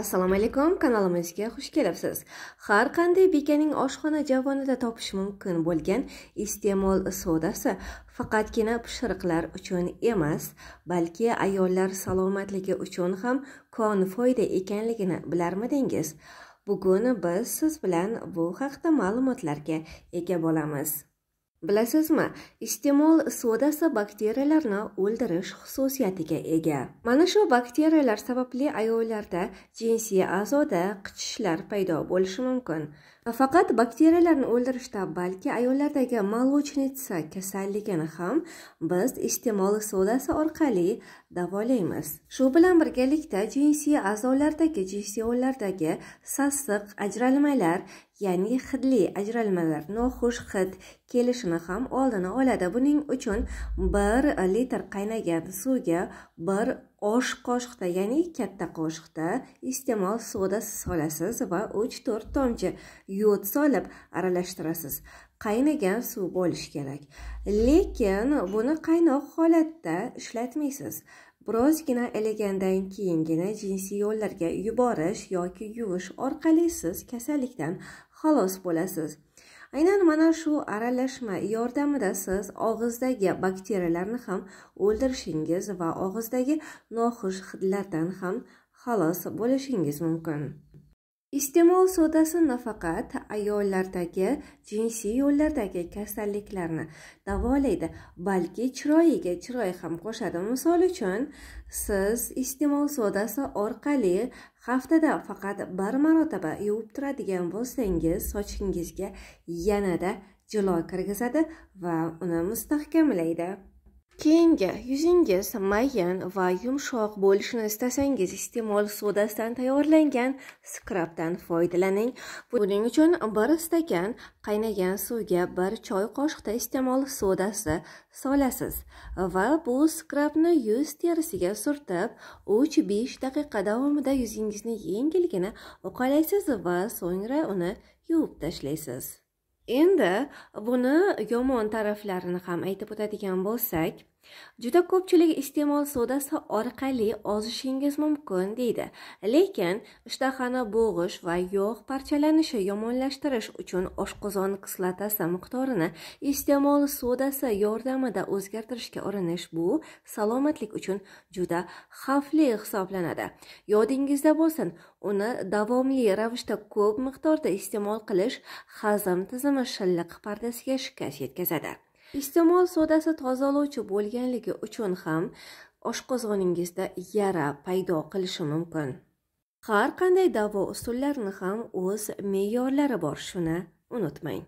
assalomu alaykum kanalimizga xush kelibsiz har qanday bekaning oshxona javonida topish mumkin bo'lgan iste'mol sodasi faqatgina pishiriqlar uchun emas balki ayollar salomatligi uchun ham kon foyda ekanligini bilarmidingiz bugun biz siz bilan bu haqda ma'lumotlarga ega bo'lamiz Bilasizmi, iste'mol sodasi bakteriyalarni o'ldirish xususiyatiga ega. Mana shu bakteriyalar sababli ayollarda jinsiy a'zoda qichishlar paydo bo'lishi mumkin. faqat bakteriyalarni o'ldirishda balki ayollardagi молочница kasalligini ham biz iste'mol sodasi orqali davolaymiz shu bilan birgalikda jinsiy a'zolardagi jinsionlardagi sassiq ajralmalar ya'ni hidli ajralmalar noxush hid kelishini ham oldini oladi buning uchun bir litr qaynagan suvga bir osh qoshiqda ya'ni katta qoshiqda iste'mol soda solasiz va 3-4 tomchi yod solib aralashtirasiz qaynagan suv bo'lishi kerak lekin buni qaynoq holatda ishlatmaysiz birozgina ilagandan keyingina jinsiy yo'llarga yuborish yoki yuvish orqali siz kasallikdan xalos bo'lasiz aynan mana shu aralashma yordamida siz og'izdagi bakteriyalarni ham o'ldirishingiz va og'izdagi noxush hidlardan ham xalos bo'lishingiz mumkin Iste'mol sodasi nafaqat ayollardagi jinsiy yo'llardagi kasalliklarni davolaydi, balki chiroyiga chiroy ham qo'shadi. Misol uchun, siz iste'mol sodasi orqali haftada faqat bir marotaba yuvib turadigan bo'lsangiz, sochingizga yanada jilo kirgizadi va uni mustahkamlaydi. Keyingi yuzingiz mayin va yumshoq bo'lishini istasangiz, iste'mol sodasidan tayyorlangan skrabdan foydalaning. Buning uchun 1 stakan qaynagan suvga 1 choy qoshiqda iste'mol sodasi solasiz va bu skrabni yuz terisiga surtib 3-5 daqiqa davomida yuzingizni yengilgina uqalaysiz va so'ngra uni yuvib tashlaysiz. endi buni yomon taraflarini ham aytib o'tadigan bo'lsak juda ko'pchilik iste'mol sodasi orqali ozishingiz mumkin deydi lekin ishtahani bo'g'ish va yog' parchalanishi yomonlashtirish uchun oshqozon kislotasi miqdorini iste'mol sodasi yordamida o'zgartirishga urinish bu salomatlik uchun juda xavfli hisoblanadi yodingizda bo'lsin uni davomli ravishda ko'p miqdorda iste'mol qilish hazm tizimi shilliq pardasiga shikast yetkazadi iste'mol sodasi tozalovchi bo'lganligi uchun ham oshqozoningizda yara paydo qilishi mumkin har qanday davo usullarini ham o'z me'yorlari bor shuni unutmang